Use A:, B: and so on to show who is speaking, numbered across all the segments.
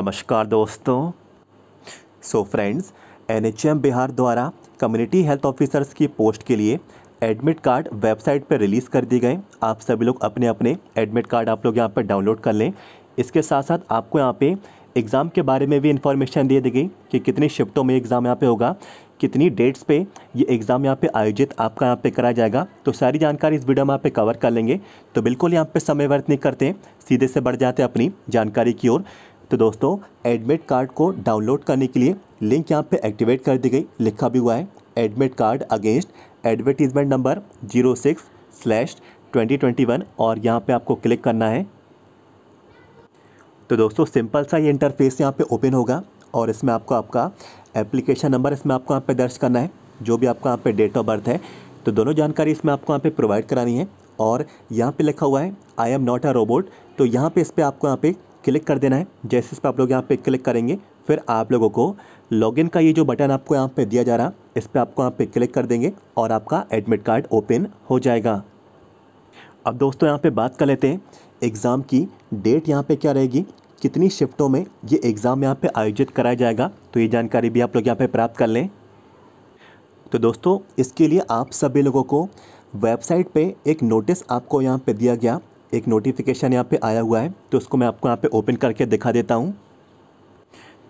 A: नमस्कार दोस्तों so friends NHM Bihar द्वारा कम्युनिटी हेल्थ ऑफिसर्स की पोस्ट के लिए एडमिट कार्ड वेबसाइट पर रिलीज़ कर दिए गए आप सभी लोग अपने अपने एडमिट कार्ड आप लोग यहाँ पर डाउनलोड कर लें इसके साथ साथ आपको यहाँ पे एग्ज़ाम के बारे में भी इन्फॉर्मेशन दे दी गई कि कितनी शिफ्टों में एग्ज़ाम यहाँ पे होगा कितनी डेट्स पे ये एग्ज़ाम यहाँ पे आयोजित आपका यहाँ पे कराया जाएगा तो सारी जानकारी इस वीडियो में यहाँ पे कवर कर लेंगे तो बिल्कुल यहाँ पे समय व्यर्थ नहीं करते सीधे से बढ़ जाते अपनी जानकारी की ओर तो दोस्तों एडमिट कार्ड को डाउनलोड करने के लिए लिंक यहाँ पे एक्टिवेट कर दी गई लिखा भी हुआ है admit card against advertisement number zero six slash twenty twenty one और यहाँ पे आपको क्लिक करना है तो दोस्तों सिंपल सा ये इंटरफेस यहाँ पे ओपन होगा और इसमें आपको आपका एप्लीकेशन नंबर इसमें आपको यहाँ पे दर्ज करना है जो भी आपका यहाँ पे डेट ऑफ बर्थ है तो दोनों जानकारी इसमें आपको यहाँ पे प्रोवाइड करानी है और यहाँ पे लिखा हुआ है I am not a robot तो यहाँ पे इस पर आपको यहाँ पे क्लिक कर देना है जैसे इस पर आप लोग यहाँ पे क्लिक करेंगे फिर आप लोगों को लॉगिन का ये जो बटन आपको यहाँ पे दिया जा रहा है इस पर आपको यहाँ पे क्लिक कर देंगे और आपका एडमिट कार्ड ओपन हो जाएगा अब दोस्तों यहाँ पे बात कर लेते हैं एग्ज़ाम की डेट यहाँ पे क्या रहेगी कितनी शिफ्टों में ये एग्ज़ाम यहाँ पर आयोजित कराया जाएगा तो ये जानकारी भी आप लोग यहाँ पर प्राप्त कर लें तो दोस्तों इसके लिए आप सभी लोगों को वेबसाइट पर एक नोटिस आपको यहाँ पर दिया गया एक नोटिफिकेशन यहाँ पे आया हुआ है तो उसको मैं आपको यहाँ पे ओपन करके दिखा देता हूँ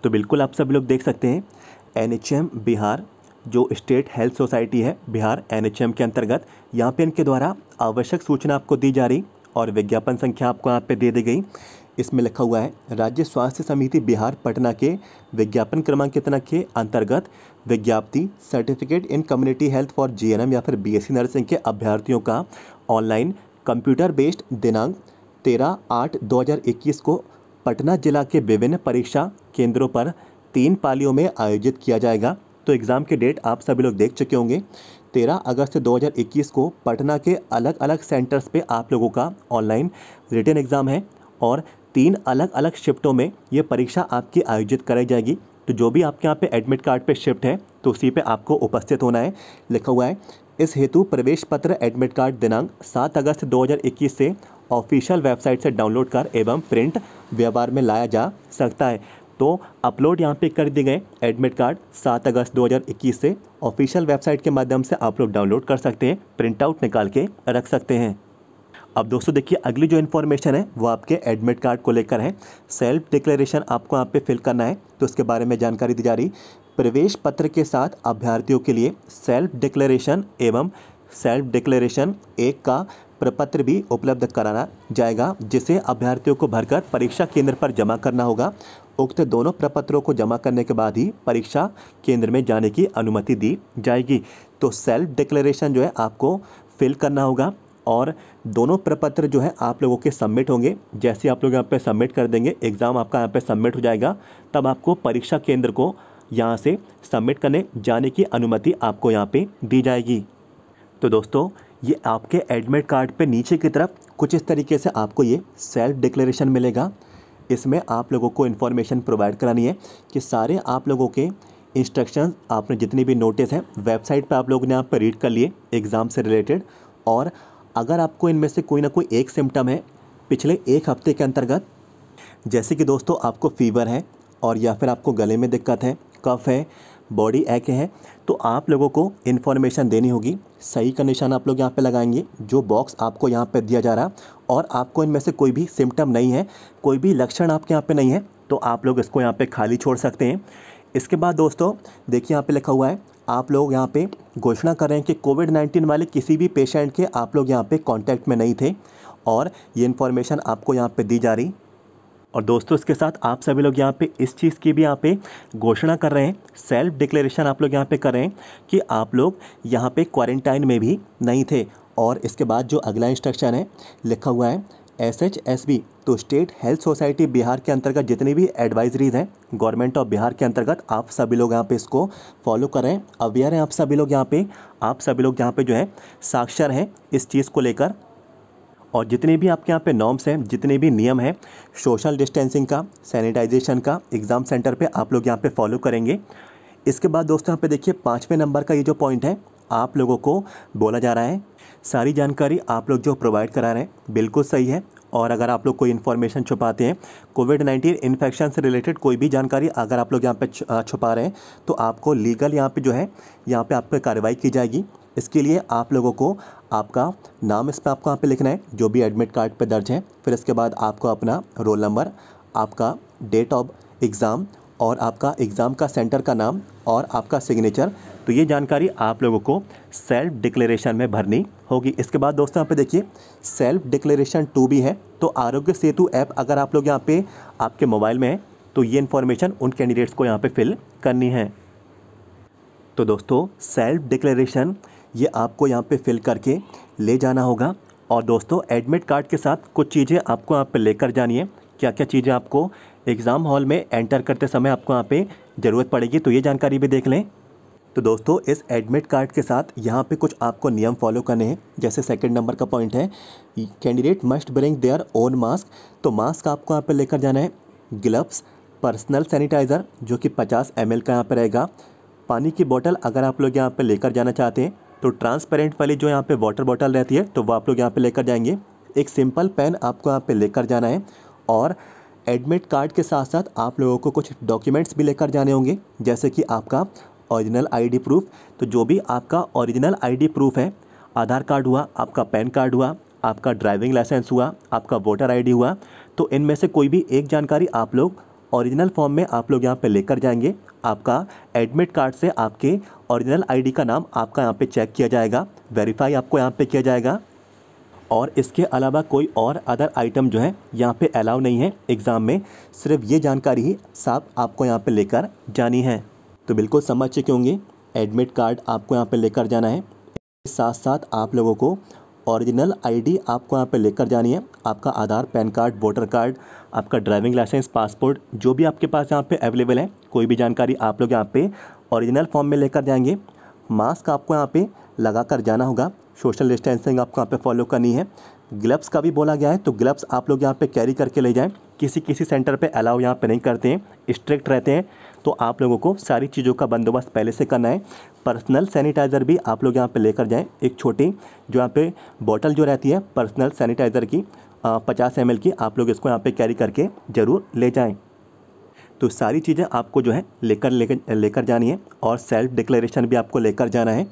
A: तो बिल्कुल आप सभी लोग देख सकते हैं एन बिहार जो स्टेट हेल्थ सोसाइटी है बिहार एन के अंतर्गत यहाँ पे इनके द्वारा आवश्यक सूचना आपको दी जा रही और विज्ञापन संख्या आपको यहाँ पर दे दी गई इसमें लिखा हुआ है राज्य स्वास्थ्य समिति बिहार पटना के विज्ञापन क्रमांक कितना के अंतर्गत विज्ञाप्ति certificate in community health for GNM या फिर बीएससी नर्सिंग के अभ्यर्थियों का ऑनलाइन कंप्यूटर बेस्ड दिनांक तेरह आठ 2021 को पटना जिला के विभिन्न परीक्षा केंद्रों पर तीन पालियों में आयोजित किया जाएगा तो एग्ज़ाम के डेट आप सभी लोग देख चुके होंगे 13 अगस्त 2021 को पटना के अलग अलग सेंटर्स पे आप लोगों का ऑनलाइन रिटर्न एग्ज़ाम है और तीन अलग अलग शिफ्टों में ये परीक्षा आपकी आयोजित कराई जाएगी तो जो भी आपके यहाँ पे एडमिट कार्ड पे शिफ्ट है तो उसी पे आपको उपस्थित होना है लिखा हुआ है इस हेतु प्रवेश पत्र एडमिट कार्ड दिनांक 7 अगस्त 2021 से ऑफिशियल वेबसाइट से डाउनलोड कर एवं प्रिंट व्यवहार में लाया जा सकता है तो अपलोड यहाँ पे कर दिए गए एडमिट कार्ड 7 अगस्त 2021 से ऑफिशियल वेबसाइट के माध्यम से आप लोग डाउनलोड कर सकते हैं प्रिंट आउट निकाल के रख सकते हैं अब दोस्तों देखिए अगली जो इन्फॉर्मेशन है वो आपके एडमिट कार्ड को लेकर है सेल्फ डिक्लेरेशन आपको यहाँ पे फिल करना है तो उसके बारे में जानकारी दी जा रही प्रवेश पत्र के साथ अभ्यर्थियों के लिए सेल्फ डिक्लेरेशन एवं सेल्फ डिक्लेरेशन एक का प्रपत्र भी उपलब्ध कराना जाएगा जिसे अभ्यर्थियों को भरकर परीक्षा केंद्र पर जमा करना होगा उक्त दोनों प्रपत्रों को जमा करने के बाद ही परीक्षा केंद्र में जाने की अनुमति दी जाएगी तो सेल्फ डिक्लेरेशन जो है आपको फिल करना होगा और दोनों प्रपत्र जो है आप लोगों के सबमिट होंगे जैसे आप लोग यहाँ पे सबमिट कर देंगे एग्ज़ाम आपका यहाँ पे सबमिट हो जाएगा तब आपको परीक्षा केंद्र को यहाँ से सबमिट करने जाने की अनुमति आपको यहाँ पे दी जाएगी तो दोस्तों ये आपके एडमिट कार्ड पे नीचे की तरफ कुछ इस तरीके से आपको ये सेल्फ डिक्लेरेशन मिलेगा इसमें आप लोगों को इन्फॉर्मेशन प्रोवाइड करानी है कि सारे आप लोगों के इंस्ट्रक्शन आपने जितनी भी नोटिस हैं वेबसाइट पर आप लोगों ने यहाँ पर रीड कर लिए एग्ज़ाम से रिलेटेड और अगर आपको इनमें से कोई ना कोई एक सिम्टम है पिछले एक हफ्ते के अंतर्गत जैसे कि दोस्तों आपको फीवर है और या फिर आपको गले में दिक्कत है कफ है बॉडी एक है तो आप लोगों को इन्फॉर्मेशन देनी होगी सही का निशान आप लोग यहाँ पे लगाएंगे जो बॉक्स आपको यहाँ पे दिया जा रहा और आपको इनमें से कोई भी सिम्टम नहीं है कोई भी लक्षण आपके यहाँ पे नहीं है तो आप लोग इसको यहाँ पे खाली छोड़ सकते हैं इसके बाद दोस्तों देखिए यहाँ पे लिखा हुआ है आप लोग यहाँ पर घोषणा कर रहे हैं कि कोविड नाइन्टीन वाले किसी भी पेशेंट के आप लोग यहाँ पर कॉन्टैक्ट में नहीं थे और ये इन्फॉर्मेशन आपको यहाँ पर दी जा रही और दोस्तों इसके साथ आप सभी लोग यहाँ पे इस चीज़ की भी यहाँ पे घोषणा कर रहे हैं सेल्फ डिक्लेरेशन आप लोग यहाँ पे कर रहे हैं कि आप लोग यहाँ पे क्वारंटाइन में भी नहीं थे और इसके बाद जो अगला इंस्ट्रक्शन है लिखा हुआ है एस एच एस बी तो स्टेट हेल्थ सोसाइटी बिहार के अंतर्गत जितनी भी एडवाइजरीज हैं गवर्नमेंट ऑफ बिहार के अंतर्गत आप सभी लोग यहाँ पे इसको फॉलो करें अवेयर हैं आप सभी लोग यहाँ पे आप सभी लोग यहाँ पे जो है साक्षर हैं इस चीज़ को लेकर और जितने भी आपके यहाँ पे नॉर्म्स हैं जितने भी नियम हैं सोशल डिस्टेंसिंग का सैनिटाइजेशन का एग्ज़ाम सेंटर पे आप लोग यहाँ पे फॉलो करेंगे इसके बाद दोस्तों यहाँ पे देखिए पाँचवें नंबर का ये जो पॉइंट है आप लोगों को बोला जा रहा है सारी जानकारी आप लोग जो प्रोवाइड करा रहे हैं बिल्कुल सही है और अगर आप लोग कोई इन्फॉर्मेशन छुपाते हैं कोविड नाइन्टीन इन्फेक्शन से रिलेटेड कोई भी जानकारी अगर आप लोग यहाँ पे छुपा रहे हैं तो आपको लीगल यहाँ पे जो है यहाँ पे आप पर कार्रवाई की जाएगी इसके लिए आप लोगों को आपका नाम इसमें आपको यहाँ पे लिखना है जो भी एडमिट कार्ड पे दर्ज है फिर इसके बाद आपको अपना रोल नंबर आपका डेट ऑफ एग्ज़ाम और आपका एग्ज़ाम का सेंटर का नाम और आपका सिग्नेचर तो ये जानकारी आप लोगों को सेल्फ डिक्लेरेशन में भरनी होगी इसके बाद दोस्तों यहाँ पे देखिए सेल्फ डिक्लेरेशन टू भी है तो आरोग्य सेतु ऐप अगर आप लोग यहाँ पे आपके मोबाइल में है तो ये इन्फॉर्मेशन उन कैंडिडेट्स को यहाँ पे फिल करनी है तो दोस्तों सेल्फ डिक्लेरेशन ये आपको यहाँ पे फिल करके ले जाना होगा और दोस्तों एडमिट कार्ड के साथ कुछ चीज़ें आपको यहाँ पे लेकर जानी है क्या क्या चीज़ें आपको एग्ज़ाम हॉल में एंटर करते समय आपको यहाँ पे ज़रूरत पड़ेगी तो ये जानकारी भी देख लें तो दोस्तों इस एडमिट कार्ड के साथ यहाँ पे कुछ आपको नियम फॉलो करने हैं जैसे सेकंड नंबर का पॉइंट है candidate must bring their own mask तो मास्क आपको यहाँ पे लेकर जाना है ग्लव्स पर्सनल सैनिटाइज़र जो कि 50 एम का यहाँ पर रहेगा पानी की बोतल अगर आप लोग यहाँ पर लेकर जाना चाहते हैं तो ट्रांसपेरेंट वाली जो यहाँ पे वाटर बॉटल रहती है तो वो आप लोग यहाँ पे लेकर जाएंगे एक सिंपल पेन आपको यहाँ पे लेकर जाना है और एडमिट कार्ड के साथ साथ आप लोगों को कुछ डॉक्यूमेंट्स भी लेकर जाने होंगे जैसे कि आपका ओरिजिनल आईडी प्रूफ तो जो भी आपका ओरिजिनल आई प्रूफ है आधार कार्ड हुआ आपका पैन कार्ड हुआ आपका ड्राइविंग लाइसेंस हुआ आपका वोटर आई हुआ तो इनमें से कोई भी एक जानकारी आप लोग ओरिजिनल फॉर्म में आप लोग यहाँ पे लेकर जाएंगे आपका एडमिट कार्ड से आपके ओरिजिनल आईडी का नाम आपका यहाँ पे चेक किया जाएगा वेरीफाई आपको यहाँ पे किया जाएगा और इसके अलावा कोई और अदर आइटम जो है यहाँ पे अलाउ नहीं है एग्ज़ाम में सिर्फ ये जानकारी ही साफ आपको यहाँ पे लेकर जानी है तो बिल्कुल समझ चुके होंगे एडमिट कार्ड आपको यहाँ पे लेकर जाना है साथ साथ आप लोगों को ओरिजिनल आईडी आपको यहाँ पे लेकर जानी है आपका Aadhaar PAN card voter card आपका ड्राइविंग लाइसेंस पासपोर्ट जो भी आपके पास यहाँ पे अवेलेबल है कोई भी जानकारी आप लोग यहाँ पे ओरिजिनल फॉर्म में लेकर जाएंगे मास्क आपको यहाँ पे लगा कर जाना होगा सोशल डिस्टेंसिंग आपको यहाँ पे फॉलो करनी है ग्लव्स का भी बोला गया है तो ग्लव्स आप लोग यहाँ पे कैरी करके ले जाएं किसी किसी सेंटर पे अलाउ यहाँ पे नहीं करते हैं स्ट्रिक्ट रहते हैं तो आप लोगों को सारी चीज़ों का बंदोबस्त पहले से करना है पर्सनल सैनिटाइज़र भी आप लोग यहाँ पर लेकर जाएँ एक छोटी जो यहाँ पर बॉटल जो रहती है पर्सनल सैनिटाइज़र की पचास एम की आप लोग इसको यहाँ पर कैरी करके ज़रूर ले जाएँ तो सारी चीज़ें आपको जो है लेकर लेकर लेकर जानी है और सेल्फ डिक्लेरेशन भी आपको लेकर जाना है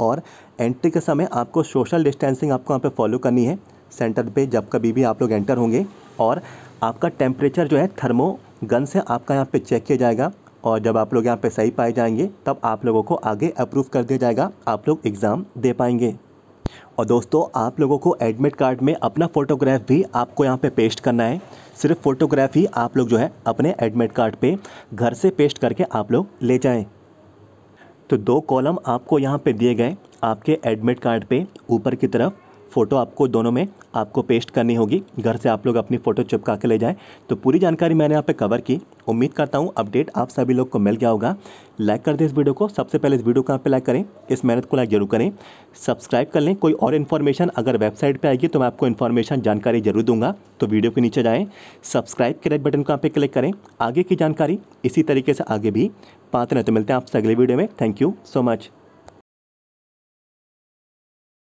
A: और एंट्री के समय आपको सोशल डिस्टेंसिंग आपको यहाँ पे फॉलो करनी है सेंटर पे जब कभी भी आप लोग एंटर होंगे और आपका टेम्परेचर जो है थर्मो गन से आपका यहाँ पे चेक किया जाएगा और जब आप लोग यहाँ पे सही पाए जाएंगे तब आप लोगों को आगे अप्रूव कर दिया जाएगा आप लोग एग्ज़ाम दे पाएंगे और दोस्तों आप लोगों को एडमिट कार्ड में अपना फ़ोटोग्राफ भी आपको यहाँ पे पेस्ट करना है सिर्फ फ़ोटोग्राफ ही आप लोग जो है अपने एडमिट कार्ड पे घर से पेस्ट करके आप लोग ले जाएं तो दो कॉलम आपको यहाँ पे दिए गए आपके एडमिट कार्ड पे ऊपर की तरफ फ़ोटो आपको दोनों में आपको पेस्ट करनी होगी घर से आप लोग अपनी फ़ोटो चिपका के ले जाएँ तो पूरी जानकारी मैंने यहाँ पे कवर की उम्मीद करता हूँ अपडेट आप सभी लोग को मिल गया होगा लाइक कर दें इस वीडियो को सबसे पहले इस वीडियो को आप पे लाइक करें इस मेहनत को लाइक जरूर करें सब्सक्राइब कर लें कोई और इन्फॉर्मेशन अगर वेबसाइट पर आएगी तो मैं आपको इन्फॉर्मेशन जानकारी जरूर दूंगा तो वीडियो के नीचे जाएँ सब्सक्राइब के रेड बटन को यहाँ पर क्लिक करें आगे की जानकारी इसी तरीके से आगे भी पाते रहें तो मिलते हैं आपसे अगले वीडियो में थैंक यू सो मच